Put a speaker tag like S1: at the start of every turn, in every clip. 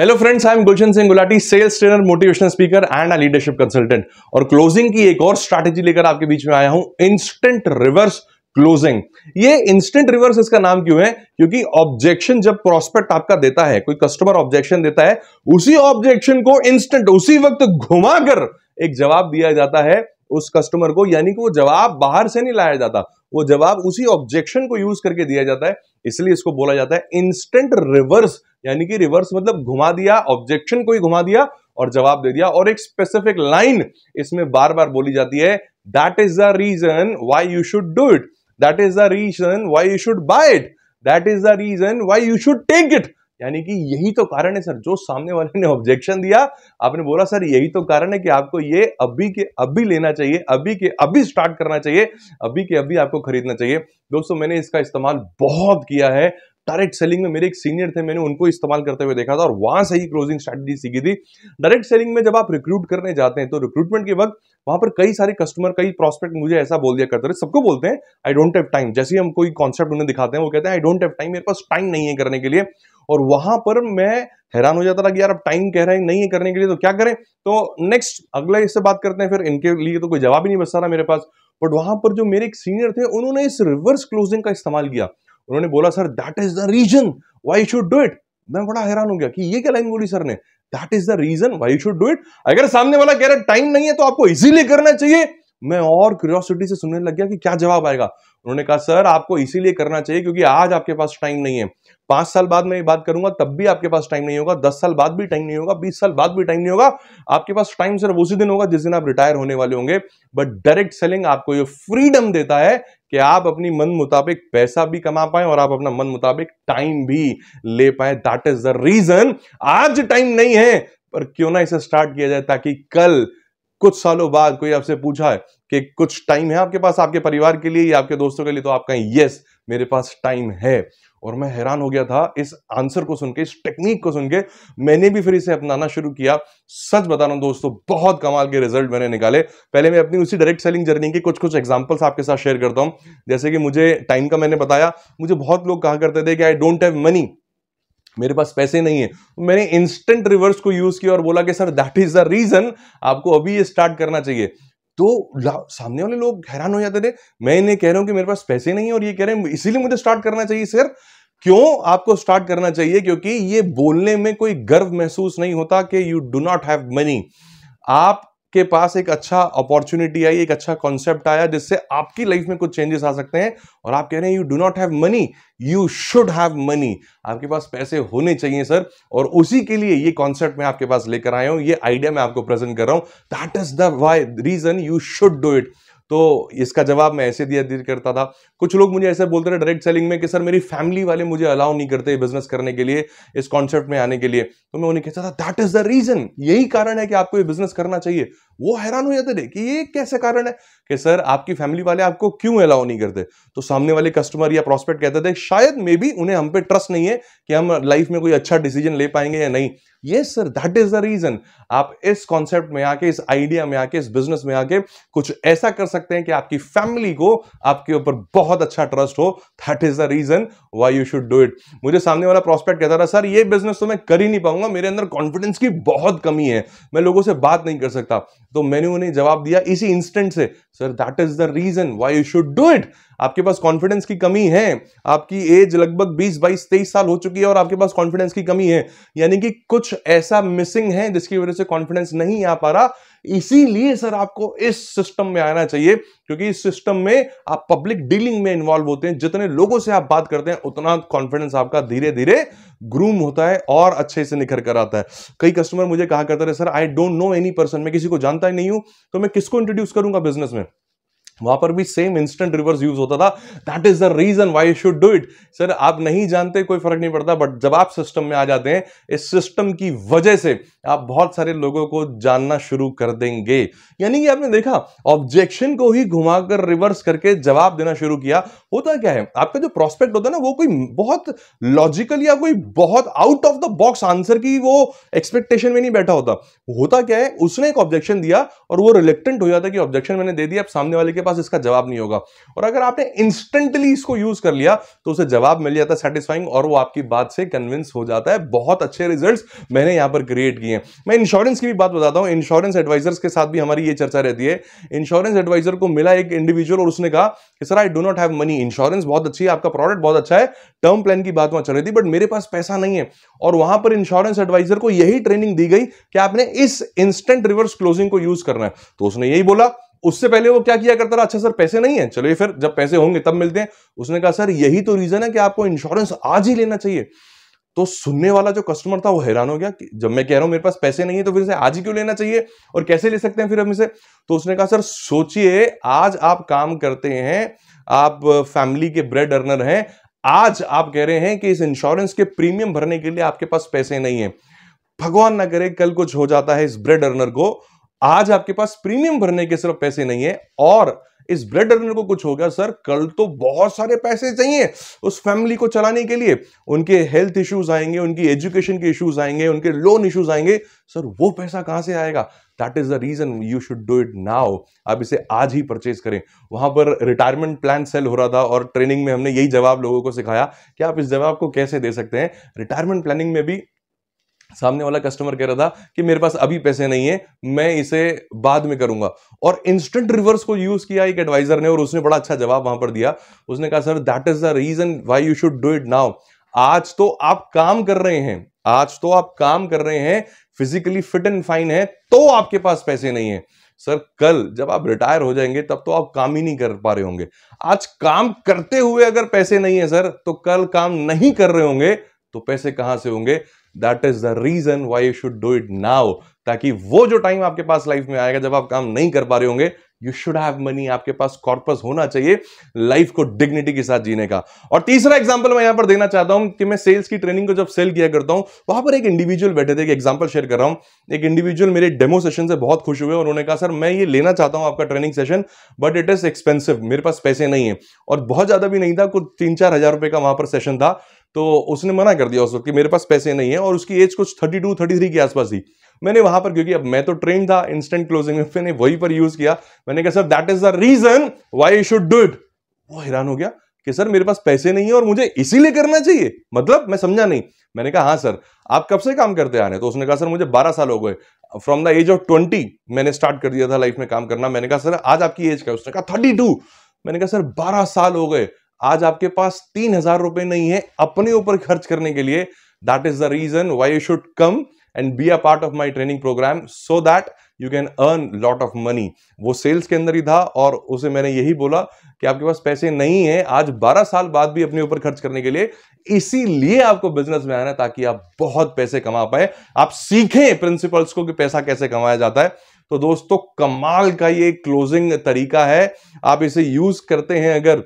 S1: hello friends I am Gulshan Singh Gulati sales trainer motivational speaker and a leadership consultant और closing की एक और strategy लेकर आपके बीच में आया हूं इंस्टेंट रिवर्स क्लोजिंग ये इंस्टेंट रिवर्स इसका नाम क्यों है क्योंकि ऑब्जेक्शन जब प्रोस्पेक्ट आपका देता है कोई कस्टमर ऑब्जेक्शन देता है उसी ऑब्जेक्शन को इंस्टेंट उसी वक्त घुमाकर एक जवाब दिया जाता है उस कस्टमर को यानी कि वो जवाब बाहर से नहीं लाया जाता वो जवाब उसी ऑब्जेक्शन को यूज करके दिया जाता है इसलिए इसको बोला जाता है इंस्टेंट रिवर्स यानी कि रिवर्स मतलब घुमा दिया ऑब्जेक्शन को ही घुमा दिया और जवाब दे दिया और एक स्पेसिफिक लाइन इसमें बार बार बोली जाती है that is the reason why you should do it that is the reason why you should buy it that is the reason why you should take it यानी कि यही तो कारण है सर जो सामने वाले ने ऑब्जेक्शन दिया आपने बोला सर यही तो कारण है कि आपको ये अभी के अभी लेना चाहिए अभी के अभी स्टार्ट करना चाहिए अभी के अभी आपको खरीदना चाहिए दोस्तों मैंने इसका इस्तेमाल बहुत किया है डायरेक्ट सेलिंग में मेरे एक सीनियर थे मैंने उनको इस्तेमाल करते हुए देखा था और वहां से ही क्लोजिंग स्ट्रैटेजी सीखी थी डायरेक्ट सेलिंग में जब आप रिक्रूट करने जाते हैं तो रिक्रूटमेंट के वक्त वहां पर कई सारे कस्टमर कई प्रोस्पेक्ट मुझे ऐसा बोल दिया करते रहे सबको बोलते हैं आई डोंट हैव टाइम जैसे हम कोई कॉन्सेप्ट उन्हें दिखाते हैं वो कहते हैं आई डोंट हैव टाइम मेरे पास टाइम नहीं है करने के लिए और वहां पर मैं हैरान हो जाता था कि यार अब टाइम कह रहे हैं नहीं है करने के लिए तो क्या करें तो नेक्स्ट अगला इससे बात करते हैं फिर इनके लिए तो कोई जवाब ही नहीं बचता था मेरे पास बट वहां पर जो मेरे एक सीनियर थे उन्होंने इस रिवर्स क्लोजिंग का इस्तेमाल किया उन्होंने बोला sir that is the reason why should do it मैं बड़ा हैरान हो गया कि ये क्या लाइन बोली सर ने that is the reason why should do it अगर सामने वाला कह रहा है टाइम नहीं है तो आपको इजीली करना चाहिए मैं और क्यूरियोसिटी से सुनने लग गया कि क्या जवाब आएगा उन्होंने कहा सर आपको इसीलिए करना चाहिए क्योंकि आज आपके पास टाइम नहीं है पांच साल बाद मैं ये बात करूंगा तब भी आपके पास टाइम नहीं होगा दस साल बाद भी टाइम नहीं होगा बीस साल बाद भी टाइम नहीं होगा आपके पास टाइम सिर्फ उसी दिन होगा जिस दिन आप रिटायर होने वाले होंगे बट डायरेक्ट सेलिंग आपको ये फ्रीडम देता है कि आप अपनी मन मुताबिक पैसा भी कमा पाए और आप अपना मन मुताबिक टाइम भी ले पाए दैट इज द रीजन आज टाइम नहीं है पर क्यों ना इसे स्टार्ट किया जाए ताकि कल कुछ सालों बाद कोई आपसे पूछा है कि कुछ टाइम है आपके पास आपके परिवार के लिए या आपके दोस्तों के लिए तो आप कहें यस मेरे पास टाइम है और मैं हैरान हो गया था इस आंसर को सुन के इस टेक्निक को सुन के मैंने भी फिर इसे अपनाना शुरू किया सच बता रहा हूं दोस्तों बहुत कमाल के रिजल्ट मैंने निकाले पहले मैं अपनी उसी डायरेक्ट सेलिंग जर्नी के कुछ कुछ एग्जाम्पल्स आपके साथ शेयर करता हूं जैसे कि मुझे टाइम का मैंने बताया मुझे बहुत लोग कहा करते थे कि आई डोंट हैव मनी मेरे पास पैसे नहीं है तो मैंने इंस्टेंट रिवर्स को यूज किया और बोला कि sir that is the reason आपको अभी ये स्टार्ट करना चाहिए तो सामने वाले लोग हैरान हो जाते थे मैं इन्हें कह रहा हूं कि मेरे पास पैसे नहीं और ये कह रहे हैं इसीलिए मुझे स्टार्ट करना चाहिए सर क्यों आपको स्टार्ट करना चाहिए क्योंकि ये बोलने में कोई गर्व महसूस नहीं होता कि you do not have money आप के पास एक अच्छा अपॉर्चुनिटी आई एक अच्छा कॉन्सेप्ट आया जिससे आपकी लाइफ में कुछ चेंजेस आ सकते हैं और आप कह रहे हैं you do not have money you should have money आपके पास पैसे होने चाहिए सर और उसी के लिए ये कॉन्सेप्ट मैं आपके पास लेकर आया हूं ये आइडिया मैं आपको प्रेजेंट कर रहा हूं that is the why reason you should do it तो इसका जवाब मैं ऐसे दिया दिया करता था कुछ लोग मुझे ऐसे बोलते थे डायरेक्ट सेलिंग में कि सर मेरी फैमिली वाले मुझे अलाउ नहीं करते बिजनेस करने के लिए इस कॉन्सेप्ट में आने के लिए तो मैं उन्हें कहता था दैट इज द रीजन यही कारण है कि आपको ये बिजनेस करना चाहिए वो हैरान हो जाते थे कि ये कैसे कारण है कि सर आपकी फैमिली वाले आपको क्यों अलाउ नहीं करते तो सामने वाले कस्टमर या प्रोस्पेक्ट कहते थे शायद मे बी उन्हें हम पे ट्रस्ट नहीं है कि हम लाइफ में कोई अच्छा डिसीजन ले पाएंगे या नहीं ये sir that is the reason आप इस कॉन्सेप्ट में आके इस आइडिया में आके इस बिजनेस में आके कुछ ऐसा कर सकते हैं कि आपकी फैमिली को आपके ऊपर बहुत अच्छा ट्रस्ट हो that is the reason why you should do it मुझे सामने वाला प्रोस्पेक्ट कहता था सर ये बिजनेस तो मैं कर ही नहीं पाऊंगा मेरे अंदर कॉन्फिडेंस की बहुत कमी है मैं लोगों से बात नहीं कर सकता तो मैंने उन्हें जवाब दिया इसी इंस्टेंट से sir that is the reason why you should do it आपके पास कॉन्फिडेंस की कमी है आपकी एज लगभग 20 बाईस तेईस साल हो चुकी है और आपके पास कॉन्फिडेंस की कमी है यानी कि कुछ ऐसा मिसिंग है जिसकी वजह से कॉन्फिडेंस नहीं आ पा रहा इसीलिए सर आपको इस सिस्टम में आना चाहिए क्योंकि इस सिस्टम में आप पब्लिक डीलिंग में इन्वॉल्व होते हैं जितने लोगों से आप बात करते हैं उतना कॉन्फिडेंस आपका धीरे धीरे ग्रूम होता है और अच्छे से निखर कर आता है कई कस्टमर मुझे कहा करते रहे sir I don't know any person मैं किसी को जानता ही नहीं हूं तो मैं किसको इंट्रोड्यूस करूंगा बिजनेस में वहां पर भी सेम इंस्टेंट रिवर्स यूज होता था that is the reason why you should do it sir आप नहीं जानते कोई फर्क नहीं पड़ता बट जब आप सिस्टम में आ जाते हैं इस सिस्टम की वजह से आप बहुत सारे लोगों को जानना शुरू कर देंगे यानी कि आपने देखा ऑब्जेक्शन को ही घुमाकर रिवर्स करके जवाब देना शुरू किया होता क्या है आपका जो प्रोस्पेक्ट होता है ना वो कोई बहुत लॉजिकल या कोई बहुत out of the box answer की वो एक्सपेक्टेशन में नहीं बैठा होता होता क्या है उसने एक ऑब्जेक्शन दिया और वो रिलेक्टेंट हो जाता कि ऑब्जेक्शन मैंने दे दिया आप सामने वाले के पास पास इसका जवाब नहीं होगा और अगर आपने इंस्टेंटली इसको यूज कर लिया तो उसे जवाब मिल जाता है सेटिस्फाइंग और वो आपकी बात से कन्विंस हो जाता है बहुत अच्छे रिजल्ट मैंने यहां पर क्रिएट किए हैं मैं इंश्योरेंस की भी बात बताता हूं इंश्योरेंस एडवाइजर्स के साथ भी हमारी ये चर्चा रहती है इंश्योरेंस एडवाइजर को मिला एक इंडिविजुअल और उसने कहा कि sir I do not have money insurance बहुत अच्छी है आपका प्रोडक्ट बहुत अच्छा है टर्म प्लान की बात वहां चल रही थी बट मेरे पास पैसा नहीं है और वहां पर इंश्योरेंस एडवाइजर को यही ट्रेनिंग दी गई कि आपने इस इंस्टेंट रिवर्स क्लोजिंग को यूज करना है तो उसने यही बोला उससे पहले वो क्या किया करता था अच्छा सर पैसे नहीं है चलो ये फिर जब पैसे होंगे तब मिलते हैं उसने कहा सर यही तो रीजन है कि आपको इंश्योरेंस आज ही लेना चाहिए तो सुनने वाला जो कस्टमर था वो हैरान हो गया कि जब मैं कह रहा हूं मेरे पास पैसे नहीं है तो फिर से आज ही क्यों लेना चाहिए और कैसे ले सकते हैं फिर हम इसे तो उसने कहा सर सोचिए आज आप काम करते हैं आप फैमिली के ब्रेड अर्नर हैं आज आप कह रहे हैं कि इस इंश्योरेंस के प्रीमियम भरने के लिए आपके पास पैसे नहीं है भगवान ना करे कल कुछ हो जाता है इस ब्रेड अर्नर को आज आपके पास प्रीमियम भरने के सिर्फ पैसे नहीं है और इस ब्रेड अर्नर को कुछ हो गया सर कल तो बहुत सारे पैसे चाहिए उस फैमिली को चलाने के लिए उनके हेल्थ इश्यूज आएंगे उनकी एजुकेशन के इश्यूज आएंगे उनके लोन इश्यूज आएंगे सर वो पैसा कहां से आएगा that is the reason you should do it now आप इसे आज ही परचेज करें वहां पर रिटायरमेंट प्लान सेल हो रहा था और ट्रेनिंग में हमने यही जवाब लोगों को सिखाया कि आप इस जवाब को कैसे दे सकते हैं रिटायरमेंट प्लानिंग में भी सामने वाला कस्टमर कह रहा था कि मेरे पास अभी पैसे नहीं है मैं इसे बाद में करूंगा और इंस्टेंट रिवर्स को यूज किया एक एडवाइजर ने और उसने बड़ा अच्छा जवाब वहां पर दिया उसने कहा sir that is the reason why you should do it now आज तो आप काम कर रहे हैं आज तो आप काम कर रहे हैं फिजिकली फिट एंड फाइन है तो आपके पास पैसे नहीं है सर कल जब आप रिटायर हो जाएंगे तब तो आप काम ही नहीं कर पा रहे होंगे आज काम करते हुए अगर पैसे नहीं है सर तो कल काम नहीं कर रहे होंगे तो पैसे कहां से होंगे that is the reason why you should do it now ताकि वो जो टाइम आपके पास लाइफ में आएगा जब आप काम नहीं कर पा रहे होंगे यू शुड हैव मनी आपके पास कॉर्पस होना चाहिए लाइफ को डिग्निटी के साथ जीने का और तीसरा एग्जाम्पल मैं यहां पर देना चाहता हूं कि मैं सेल्स की ट्रेनिंग को जब सेल किया करता हूं वहां पर एक इंडिविजुअल बैठे थे एक एग्जाम्पल शेयर कर रहा हूं एक इंडिविजुअल मेरे डेमो सेशन से बहुत खुश हुए और उन्होंने कहा सर मैं ये लेना चाहता हूं आपका training session but it is expensive मेरे पास पैसे नहीं है और बहुत ज्यादा भी नहीं था कुछ तीन चार हजार रुपए का वहां पर सेशन था तो उसने मना कर दिया उस वक्त कि मेरे पास पैसे नहीं है और उसकी एज कुछ थर्टी टू थर्टी थ्री के आसपास थी मैंने वहां पर क्योंकि अब मैं तो ट्रेन था इंस्टेंट क्लोजिंग में मैंने वही पर यूज किया मैंने कहा sir that is the reason why you should do it वो हैरान हो गया कि सर मेरे पास पैसे नहीं है और मुझे इसीलिए करना चाहिए मतलब मैं समझा नहीं मैंने कहा हाँ सर आप कब से काम करते आ रहे हैं तो उसने कहा सर मुझे 12 साल हो गए from the age of twenty मैंने स्टार्ट कर दिया था लाइफ में काम करना मैंने कहा सर आज आपकी एज क्या उसने कहा टू मैंने कहा सर 12 साल हो गए आज आपके पास तीन हजार रुपए नहीं है अपने ऊपर खर्च करने के लिए that is the reason why you should come and be a part of my training program so that you can earn lot of money वो सेल्स के अंदर ही था और उसे मैंने यही बोला कि आपके पास पैसे नहीं है आज 12 साल बाद भी अपने ऊपर खर्च करने के लिए इसीलिए आपको बिजनेस में आना है ताकि आप बहुत पैसे कमा पाए आप सीखें प्रिंसिपल्स को कि पैसा कैसे कमाया जाता है तो दोस्तों कमाल का ये क्लोजिंग तरीका है आप इसे यूज करते हैं अगर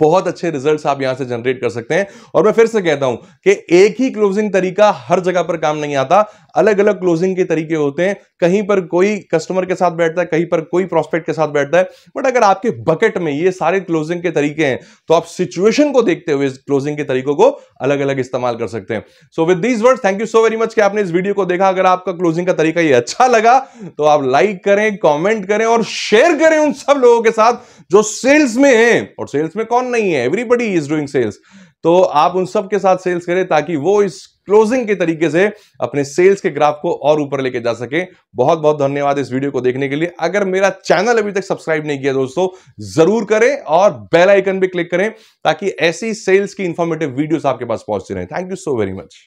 S1: बहुत अच्छे रिजल्ट्स आप यहां से जनरेट कर सकते हैं और मैं फिर से कहता हूं कि एक ही क्लोजिंग तरीका हर जगह पर काम नहीं आता अलग अलग क्लोजिंग के तरीके होते हैं कहीं पर कोई कस्टमर के साथ बैठता है कहीं पर कोई प्रोस्पेक्ट के साथ बैठता है बट अगर आपके बकेट में ये सारे क्लोजिंग के तरीके हैं तो आप सिचुएशन को देखते हुए क्लोजिंग के तरीकों को अलग अलग इस्तेमाल कर सकते हैं so with these word thank you so very much कि आपने इस वीडियो को देखा अगर आपका क्लोजिंग का तरीका ये अच्छा लगा तो आप लाइक करें कॉमेंट करें और शेयर करें उन सब लोगों के साथ जो सेल्स में हैं और सेल्स में कौन नहीं है एवरीबडी इज डूइंग सेल्स तो आप उन सब के साथ सेल्स करें ताकि वो इस क्लोजिंग के तरीके से अपने सेल्स के ग्राफ को और ऊपर लेके जा सके बहुत बहुत धन्यवाद इस वीडियो को देखने के लिए अगर मेरा चैनल अभी तक सब्सक्राइब नहीं किया दोस्तों जरूर करें और बेल आइकन भी क्लिक करें ताकि ऐसी सेल्स की इंफॉर्मेटिव वीडियोस आपके पास पहुंचते रहे thank you so very much